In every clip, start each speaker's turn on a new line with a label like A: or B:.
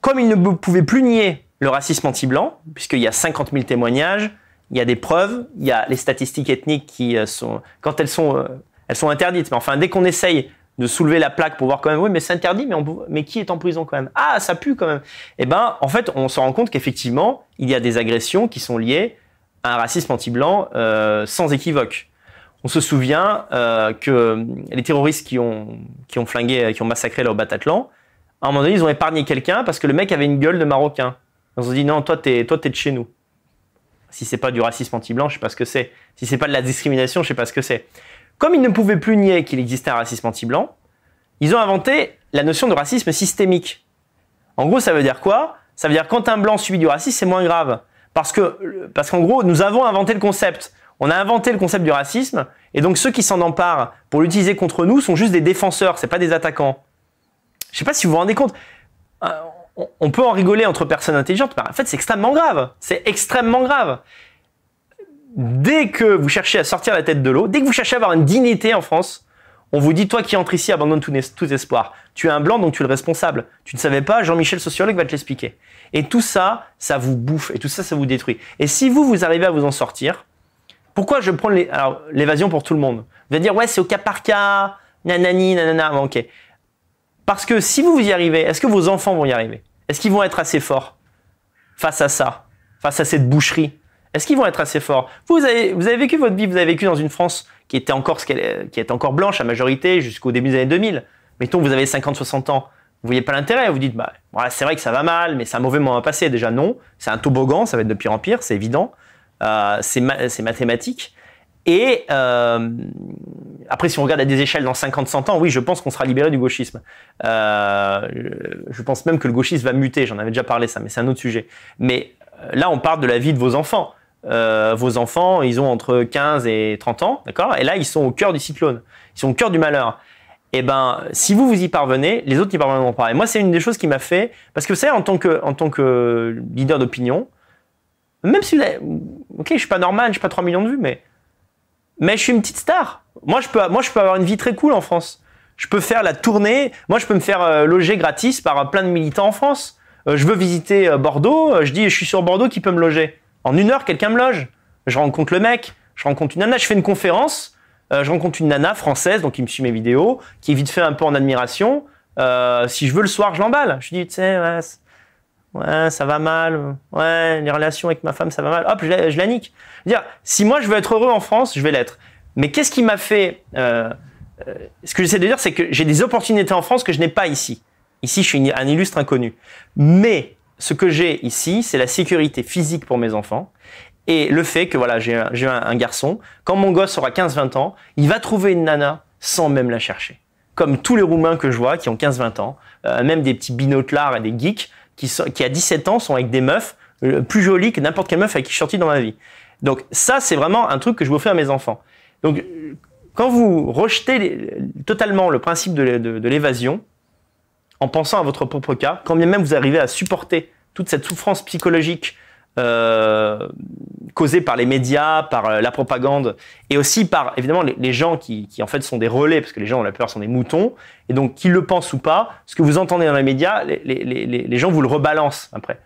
A: Comme il ne pouvait plus nier le racisme anti-blanc, puisqu'il y a 50 000 témoignages, il y a des preuves, il y a les statistiques ethniques qui euh, sont, quand elles sont, euh, elles sont interdites. Mais enfin, dès qu'on essaye de soulever la plaque pour voir quand même, oui, mais c'est interdit, mais, qui est en prison quand même Ah, ça pue quand même. Eh bien, en fait, on se rend compte qu'effectivement, il y a des agressions qui sont liées à un racisme anti-blanc euh, sans équivoque. On se souvient que les terroristes qui ont, qui ont flingué, qui ont massacré leur Bataclan, à un moment donné, ils ont épargné quelqu'un parce que le mec avait une gueule de Marocain. Ils ont dit non, toi, t'es, toi, t'es de chez nous. Si c'est pas du racisme anti-blanc, je sais pas ce que c'est. Si c'est pas de la discrimination, je sais pas ce que c'est. Comme ils ne pouvaient plus nier qu'il existait un racisme anti-blanc, ils ont inventé la notion de racisme systémique. En gros, ça veut dire quoi Ça veut dire quand un blanc subit du racisme, c'est moins grave. Parce que, parce qu'en gros, nous avons inventé le concept. On a inventé le concept du racisme, et donc ceux qui s'en emparent pour l'utiliser contre nous sont juste des défenseurs, c'est pas des attaquants. Je ne sais pas si vous vous rendez compte. Euh, on peut en rigoler entre personnes intelligentes, mais en fait, c'est extrêmement grave. C'est extrêmement grave. Dès que vous cherchez à sortir la tête de l'eau, dès que vous cherchez à avoir une dignité en France, on vous dit, toi qui entres ici, abandonne tout, tout, espoir. Tu es un blanc, donc tu es le responsable. Tu ne savais pas, Jean-Michel, sociologue, va te l'expliquer. Et tout ça, ça vous bouffe, et tout ça, ça vous détruit. Et si vous, vous arrivez à vous en sortir, pourquoi je prends l'évasion pour tout le monde Vous allez dire, ouais, c'est au cas par cas, nanani, nanana, ok. Parce que si vous y arrivez, est-ce que vos enfants vont y arriver Est-ce qu'ils vont être assez forts face à ça, face à cette boucherie Est-ce qu'ils vont être assez forts vous avez, vécu votre vie, vous avez vécu dans une France qui était encore, blanche à majorité jusqu'au début des années 2000. Mettons, vous avez 50-60 ans. Vous voyez pas l'intérêt, vous dites, bah, c'est vrai que ça va mal, mais c'est un mauvais moment à passer. Déjà, non, c'est un toboggan, ça va être de pire en pire, c'est évident, euh, c'est mathématique. Et euh, après, si on regarde à des échelles dans 50-100 ans, oui, je pense qu'on sera libéré du gauchisme. Euh, je pense même que le gauchisme va muter, j'en avais déjà parlé ça, mais c'est un autre sujet. Mais euh, là, on parle de la vie de vos enfants. Euh, vos enfants, ils ont entre 15 et 30 ans, d'accord Et là, ils sont au cœur du cyclone, ils sont au cœur du malheur. Et eh ben, si vous vous y parvenez, les autres n'y parviendront pas. Et moi, c'est une des choses qui m'a fait, parce que vous savez, en tant que, en tant que leader d'opinion, même si, vous ok, je suis pas normal, je suis pas 3 millions de vues, mais mais je suis une petite star. Moi, je peux, moi, je peux avoir une vie très cool en France. Je peux faire la tournée. Moi, je peux me faire euh, loger gratis par euh, plein de militants en France. Euh, je veux visiter Bordeaux. je dis, je suis sur Bordeaux, qui peut me loger En une heure, quelqu'un me loge. Je rencontre le mec. Je rencontre une nana. Je fais une conférence. je rencontre une nana française, donc il me suit mes vidéos, qui est vite fait un peu en admiration. si je veux le soir, je l'emballe. Je dis, tu sais, ouais, Ouais, ça va mal. Ouais, les relations avec ma femme, ça va mal. Hop, je la, je nique. dire, si moi je veux être heureux en France, je vais l'être. Mais qu'est-ce qui m'a fait. Euh, euh, ce que j'essaie de dire, c'est que j'ai des opportunités en France que je n'ai pas ici. Ici, je suis un illustre inconnu. Mais ce que j'ai ici, c'est la sécurité physique pour mes enfants et le fait que voilà, j'ai un, garçon. Quand mon gosse aura 15-20 ans, il va trouver une nana sans même la chercher. Comme tous les Roumains que je vois qui ont 15-20 ans, euh, même des petits binôtelards et des geeks, qui, sont, à 17 ans sont avec des meufs euh, plus jolies que n'importe quelle meuf avec qui je suis sorti dans ma vie. Donc ça, c'est vraiment un truc que je vous fais à mes enfants. Donc euh, quand vous rejetez totalement le principe de l'évasion, en pensant à votre propre cas, quand bien même vous arrivez à supporter toute cette souffrance psychologique causé euh, causée par les médias, par euh, la propagande, et aussi par évidemment les, gens qui, en fait sont des relais, parce que les gens ont la peur, sont des moutons, et donc qu'ils le pensent ou pas, ce que vous entendez dans les médias, les, gens vous le rebalancent après.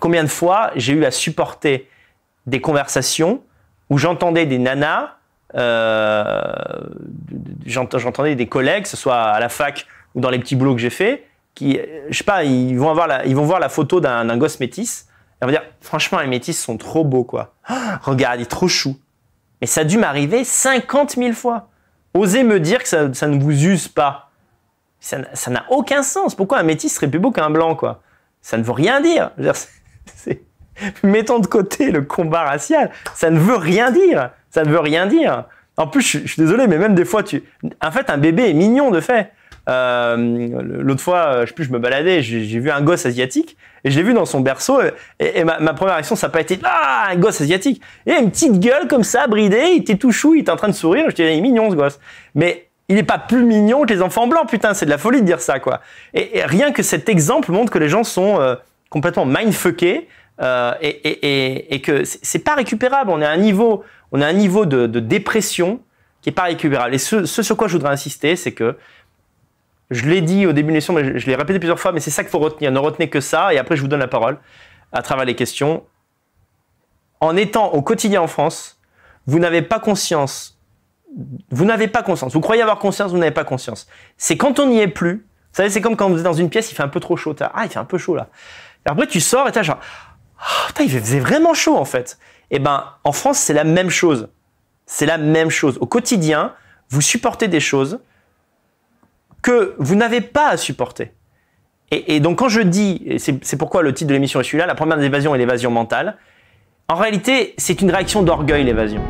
A: combien de fois j'ai eu à supporter des conversations où j'entendais des nanas, euh, j'entendais des collègues, que ce soit à la fac ou dans les petits boulots que j'ai fait, qui, je sais pas, ils vont, voir la photo d'un gosse métis on dire, franchement, les métis sont trop beaux, quoi. Ah, regarde, il est trop chou. Mais ça a dû m'arriver 50 000 fois. Osez me dire que ça, ne vous use pas. Ça n'a aucun sens. Pourquoi un métis serait plus beau qu'un blanc, quoi Ça ne veut rien dire. Mettons de côté le combat racial. Ça ne veut rien dire. Ça ne veut rien dire. En plus, je, je suis désolé, mais même des fois, tu... en fait, un bébé est mignon de fait. Euh, l'autre fois, euh, je sais plus, je me baladais, j'ai vu un gosse asiatique et je l'ai vu dans son berceau et, ma, première réaction, ça n'a pas été ah un gosse asiatique. il a une petite gueule comme ça, bridée, il était tout chou, il était en train de sourire. Je dis il est mignon ce gosse. Mais il n'est pas plus mignon que les enfants blancs, putain, c'est de la folie de dire ça, quoi. Et, rien que cet exemple montre que les gens sont euh, complètement mindfuckés et, que c'est pas récupérable. On est à un niveau, on a un niveau de, dépression qui est pas récupérable. Et ce sur quoi je voudrais insister, c'est que je l'ai dit au début de l'émission, mais je, l'ai répété plusieurs fois, mais c'est ça qu'il faut retenir. Ne retenez que ça, et après je vous donne la parole à travers les questions. En étant au quotidien en France, vous n'avez pas conscience. Vous n'avez pas conscience. Vous croyez avoir conscience, vous n'avez pas conscience. C'est quand on n'y est plus. Vous savez, c'est comme quand vous êtes dans une pièce, il fait un peu trop chaud. Ah, il fait un peu chaud là. Et après, tu sors et t'as genre, ah, il faisait vraiment chaud en fait. Eh ben, en France, c'est la même chose. C'est la même chose. Au quotidien, vous supportez des choses que vous n'avez pas à supporter. Et, donc quand je dis, c'est pourquoi le titre de l'émission est celui-là, la première des évasions est l'évasion mentale, en réalité c'est une réaction d'orgueil l'évasion.